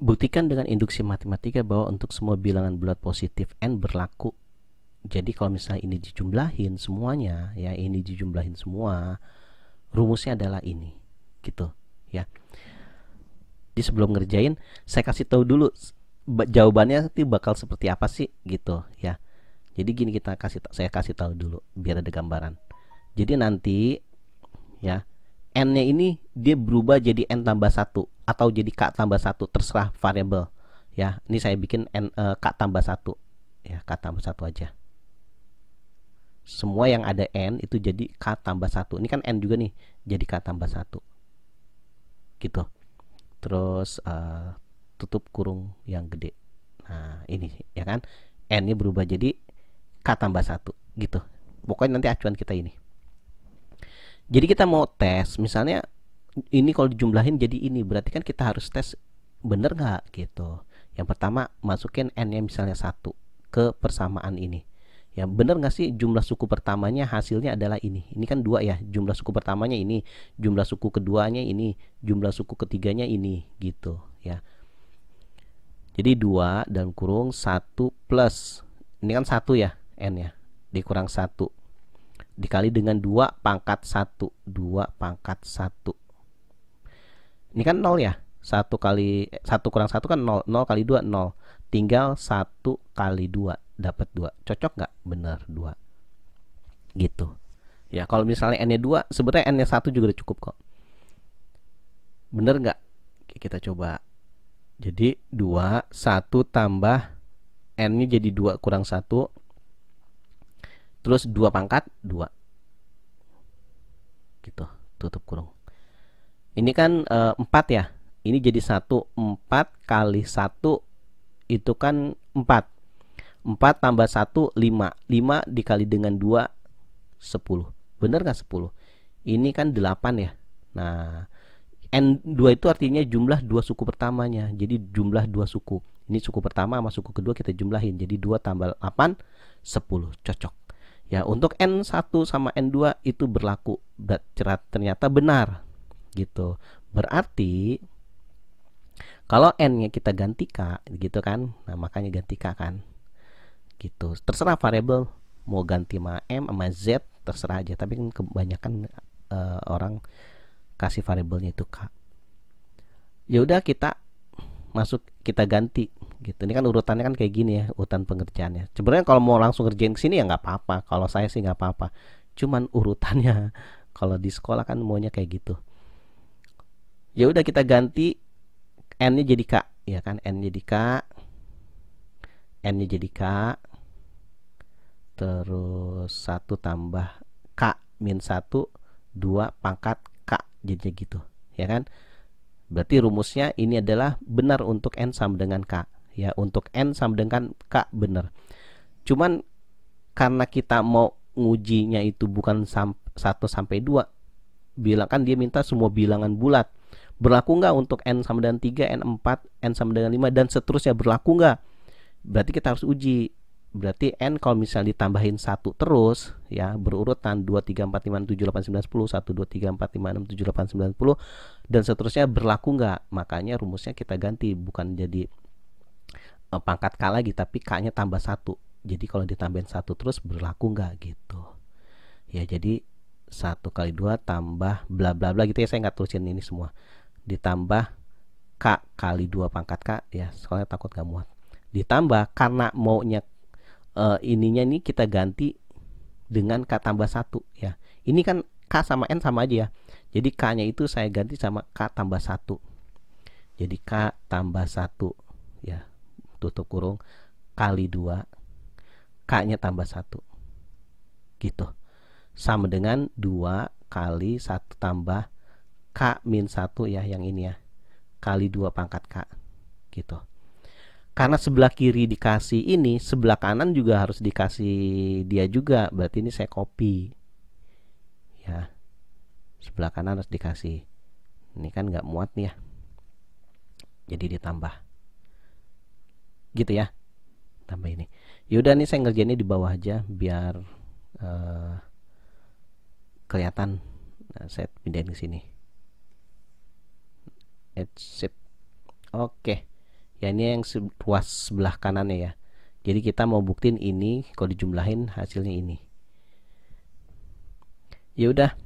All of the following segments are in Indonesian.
Buktikan dengan induksi matematika bahwa untuk semua bilangan bulat positif n berlaku. Jadi kalau misalnya ini dijumlahin semuanya, ya ini dijumlahin semua, rumusnya adalah ini. Gitu, ya. Jadi sebelum ngerjain, saya kasih tahu dulu jawabannya nanti bakal seperti apa sih gitu, ya. Jadi gini kita kasih saya kasih tahu dulu biar ada gambaran. Jadi nanti ya n-nya ini dia berubah jadi n tambah satu atau jadi k tambah satu terserah variabel ya. Ini saya bikin n e, k tambah satu ya k tambah satu aja. Semua yang ada n itu jadi k tambah satu. Ini kan n juga nih jadi k tambah satu gitu. Terus uh, tutup kurung yang gede. Nah ini ya kan n-nya berubah jadi K tambah satu gitu pokoknya nanti acuan kita ini jadi kita mau tes misalnya ini kalau dijumlahin jadi ini berarti kan kita harus tes bener nggak gitu yang pertama masukin n nya misalnya satu ke persamaan ini ya bener nggak sih jumlah suku pertamanya hasilnya adalah ini ini kan dua ya jumlah suku pertamanya ini jumlah suku keduanya ini jumlah suku ketiganya ini gitu ya jadi dua dan kurung satu plus ini kan satu ya n ya dikurang satu dikali dengan dua pangkat satu dua pangkat satu ini kan nol ya satu kali eh, satu kurang satu kan nol nol kali dua nol tinggal satu kali dua dapat dua cocok nggak bener dua gitu ya kalau misalnya n-nya dua sebetulnya n-nya satu juga udah cukup kok bener nggak kita coba jadi dua satu tambah n-nya jadi dua kurang satu terus 2 pangkat 2 gitu tutup kurung ini kan e, eh, 4 ya ini jadi 1 4 kali 1 itu kan 4 4 tambah 1 5 5 dikali dengan 2 10 bener gak 10 ini kan 8 ya nah N2 itu artinya jumlah dua suku pertamanya jadi jumlah dua suku ini suku pertama sama suku kedua kita jumlahin jadi 2 tambah 8 10 cocok Ya, untuk N1 sama N2 itu berlaku ternyata benar gitu. Berarti kalau N-nya kita ganti K gitu kan. Nah, makanya ganti K kan. Gitu. Terserah variabel mau ganti sama M sama Z terserah aja, tapi kan kebanyakan uh, orang kasih variabelnya itu K. Ya udah kita masuk kita ganti gitu ini kan urutannya kan kayak gini ya urutan pengerjaannya sebenarnya kalau mau langsung kerjain sini ya nggak apa-apa kalau saya sih nggak apa-apa cuman urutannya kalau di sekolah kan maunya kayak gitu ya udah kita ganti n nya jadi k ya kan n jadi k n nya jadi k terus satu tambah k min satu dua pangkat k jadi gitu ya kan berarti rumusnya ini adalah benar untuk n sama dengan k ya untuk n sama dengan kan, k benar cuman karena kita mau ngujinya itu bukan 1 sampai 2 bilang kan dia minta semua bilangan bulat berlaku nggak untuk n sama dengan 3 n 4 n sama dengan 5 dan seterusnya berlaku nggak berarti kita harus uji berarti n kalau misalnya ditambahin 1 terus ya berurutan 2 3 4 5 6 7 8 9 10 1 2 3 4 5 6 7 8 9 10 dan seterusnya berlaku nggak makanya rumusnya kita ganti bukan jadi Eh, pangkat K lagi tapi K-nya tambah satu jadi kalau ditambahin satu terus berlaku nggak gitu ya jadi satu kali dua tambah bla bla bla gitu ya saya nggak tulisin ini semua ditambah k kali dua pangkat k ya soalnya takut nggak muat ditambah karena maunya e, ininya ini kita ganti dengan k tambah satu ya ini kan k sama n sama aja ya jadi k nya itu saya ganti sama k tambah satu jadi k tambah satu ya tutup kurung kali dua K-nya tambah satu gitu sama dengan dua kali satu tambah K min satu ya yang ini ya kali dua pangkat K gitu karena sebelah kiri dikasih ini sebelah kanan juga harus dikasih dia juga berarti ini saya copy ya sebelah kanan harus dikasih ini kan nggak muat nih ya jadi ditambah gitu ya tambah ini yaudah nih saya ngerjainnya di bawah aja biar uh, kelihatan nah, saya pindahin ke sini oke okay. ya ini yang ruas sebelah kanannya ya jadi kita mau buktiin ini kalau dijumlahin hasilnya ini yaudah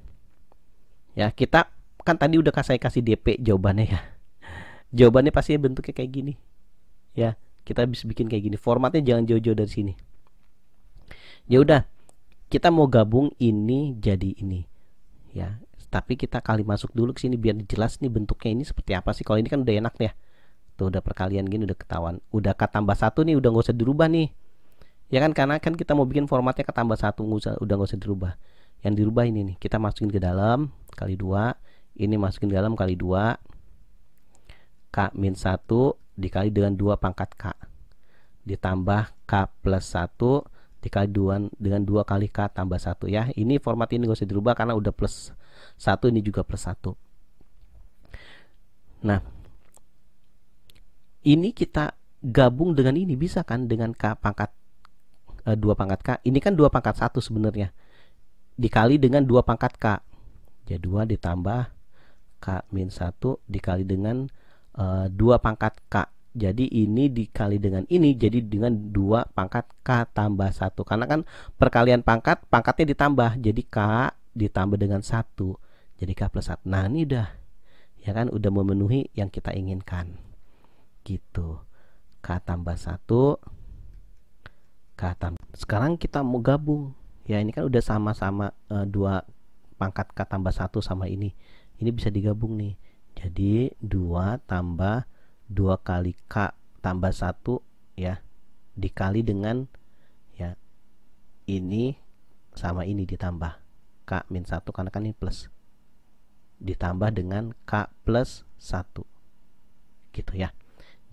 ya kita kan tadi udah saya kasih DP jawabannya ya jawabannya pasti bentuknya kayak gini ya kita bisa bikin kayak gini formatnya jangan jauh-jauh dari sini ya udah kita mau gabung ini jadi ini ya tapi kita kali masuk dulu ke sini biar jelas nih bentuknya ini seperti apa sih kalau ini kan udah enak nih ya tuh udah perkalian gini udah ketahuan udah tambah satu nih udah nggak usah dirubah nih ya kan karena kan kita mau bikin formatnya tambah satu usah udah nggak usah dirubah yang dirubah ini nih kita masukin ke dalam kali dua ini masukin ke dalam kali dua k min satu dikali dengan 2 pangkat K ditambah K plus 1 dikali 2 dengan 2 kali K tambah 1 ya ini format ini gak usah dirubah karena udah plus 1 ini juga plus 1 nah ini kita gabung dengan ini bisa kan dengan K pangkat e, eh, 2 pangkat K ini kan 2 pangkat 1 sebenarnya dikali dengan 2 pangkat K jadi ya, 2 ditambah K min 1 dikali dengan 2 eh, pangkat K jadi ini dikali dengan ini jadi dengan 2 pangkat K tambah 1 karena kan perkalian pangkat pangkatnya ditambah jadi K ditambah dengan 1 jadi K plus 1 nah ini udah ya kan udah memenuhi yang kita inginkan gitu K tambah 1 K tambah sekarang kita mau gabung ya ini kan udah sama-sama -sama, eh, uh, pangkat K tambah 1 sama ini ini bisa digabung nih jadi 2 tambah 2 kali K tambah 1 ya dikali dengan ya ini sama ini ditambah K min 1 karena kan ini plus ditambah dengan K plus 1 gitu ya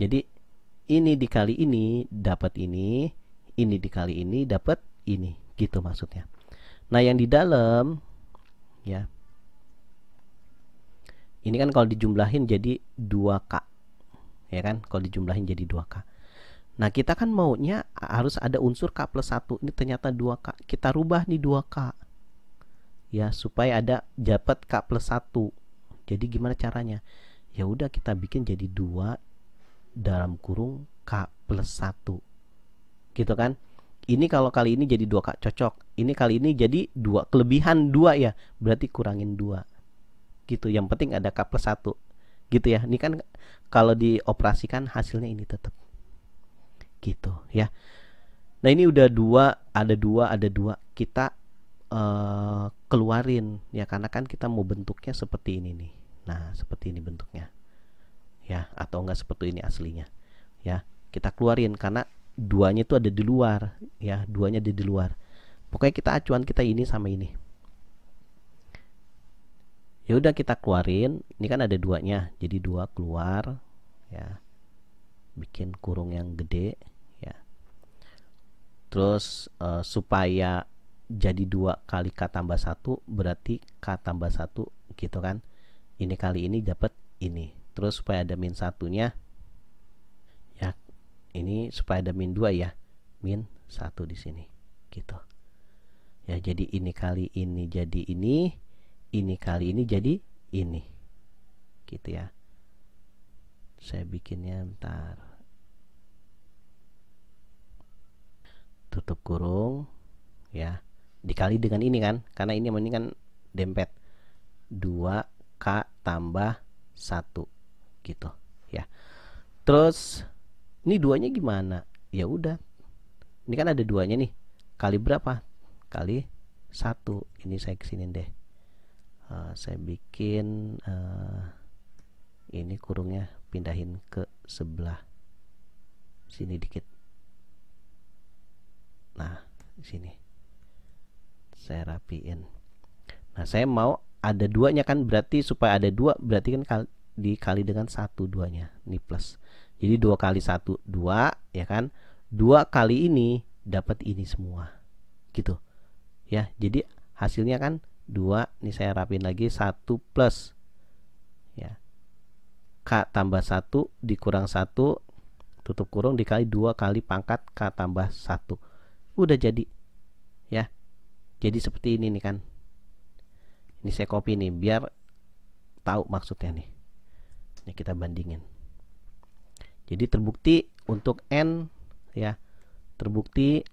jadi ini dikali ini dapat ini ini dikali ini dapat ini gitu maksudnya nah yang di dalam ya ini kan kalau dijumlahin jadi 2K ya kan kalau dijumlahin jadi 2K nah kita kan maunya harus ada unsur K plus 1 ini ternyata 2K kita rubah nih 2K ya supaya ada dapat K plus 1 jadi gimana caranya ya udah kita bikin jadi 2 dalam kurung K plus 1 gitu kan ini kalau kali ini jadi 2K cocok ini kali ini jadi 2 kelebihan 2 ya berarti kurangin 2 gitu yang penting ada K plus 1 gitu ya ini kan kalau dioperasikan hasilnya ini tetap gitu ya nah ini udah dua ada dua ada dua kita uh, keluarin ya karena kan kita mau bentuknya seperti ini nih nah seperti ini bentuknya ya atau enggak seperti ini aslinya ya kita keluarin karena duanya itu ada di luar ya duanya ada di luar pokoknya kita acuan kita ini sama ini ya udah kita keluarin ini kan ada duanya jadi dua keluar ya bikin kurung yang gede ya terus uh, supaya jadi dua kali k tambah satu berarti k tambah satu gitu kan ini kali ini dapat ini terus supaya ada min satunya ya ini supaya ada min dua ya min satu di sini gitu ya jadi ini kali ini jadi ini ini kali ini jadi ini gitu ya saya bikinnya ntar tutup kurung ya dikali dengan ini kan karena ini ini kan dempet 2k tambah 1 gitu ya terus ini duanya gimana ya udah ini kan ada duanya nih kali berapa kali satu ini saya kesini deh Eh, saya bikin uh, ini kurungnya pindahin ke sebelah sini dikit nah di sini saya rapiin nah saya mau ada duanya kan berarti supaya ada dua berarti kan kali, dikali dengan satu duanya ini plus jadi dua kali satu dua ya kan dua kali ini dapat ini semua gitu ya jadi hasilnya kan 2 ini saya rapin lagi 1 plus ya K tambah 1 dikurang 1 tutup kurung dikali 2 kali pangkat K tambah 1 udah jadi ya jadi seperti ini nih kan ini saya copy nih biar tahu maksudnya nih ini kita bandingin jadi terbukti untuk N ya terbukti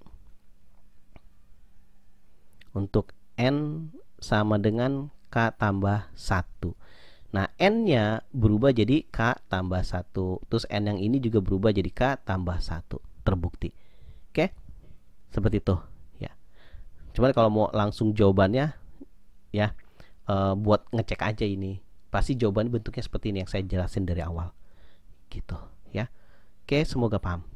untuk N sama dengan K tambah 1 Nah N nya berubah jadi K tambah 1 Terus N yang ini juga berubah jadi K tambah 1 Terbukti Oke Seperti itu ya. Cuman kalau mau langsung jawabannya Ya e, Buat ngecek aja ini Pasti jawaban bentuknya seperti ini yang saya jelasin dari awal Gitu ya Oke semoga paham